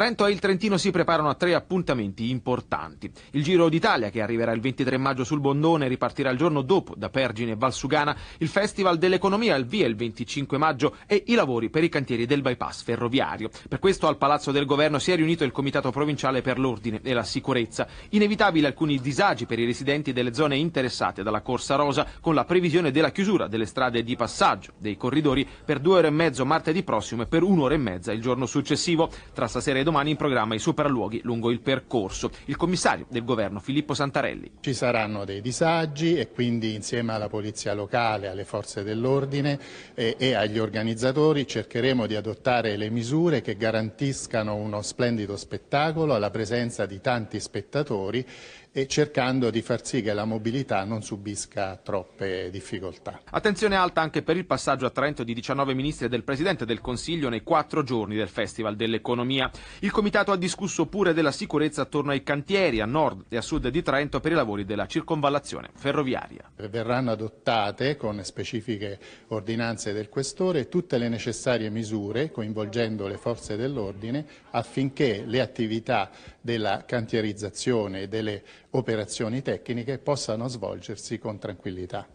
Trento e il Trentino si preparano a tre appuntamenti importanti. Il Giro d'Italia, che arriverà il 23 maggio sul Bondone, ripartirà il giorno dopo da Pergine e Valsugana, il Festival dell'Economia al via il 25 maggio e i lavori per i cantieri del bypass ferroviario. Per questo al Palazzo del Governo si è riunito il Comitato Provinciale per l'Ordine e la Sicurezza. Inevitabili alcuni disagi per i residenti delle zone interessate dalla Corsa Rosa, con la previsione della chiusura delle strade di passaggio, dei corridori, per due ore e mezzo martedì prossimo e per un'ora e mezza il giorno successivo. Tra stasera e domani in programma i superluoghi lungo il percorso. Il commissario del governo Filippo Santarelli. Ci saranno dei disagi e quindi insieme alla polizia locale, alle forze dell'ordine e, e agli organizzatori cercheremo di adottare le misure che garantiscano uno splendido spettacolo alla presenza di tanti spettatori e cercando di far sì che la mobilità non subisca troppe difficoltà. Attenzione alta anche per il passaggio a Trento di 19 ministri e del Presidente del Consiglio nei quattro giorni del Festival dell'Economia. Il comitato ha discusso pure della sicurezza attorno ai cantieri a nord e a sud di Trento per i lavori della circonvallazione ferroviaria. Eh, verranno adottate con specifiche ordinanze del questore tutte le necessarie misure coinvolgendo le forze dell'ordine affinché le attività della cantierizzazione e delle operazioni tecniche possano svolgersi con tranquillità.